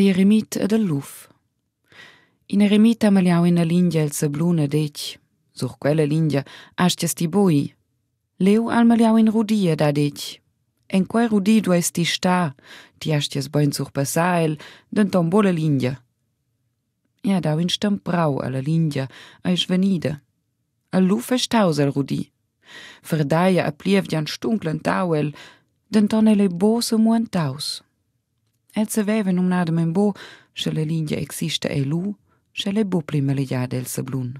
a eremit ad al luf. In eremit amaliau e in a lindia el sabluna e dec, sur quella lindia astes die boi. Leu almaliau in rudia e da dec. En quae rudi du es die sta, die ti astes boin sur passael, d'un tombola lindia. Ja, dau in stamprau alla lindia, a is venida. Al luf es taus al rudi. Verdaia a plievdian stunklen tauel, den tonele bo se muantaus. taus. el se veve num nadem en bo, se le lingia existe e lu, se le bupli meligiade el sablun.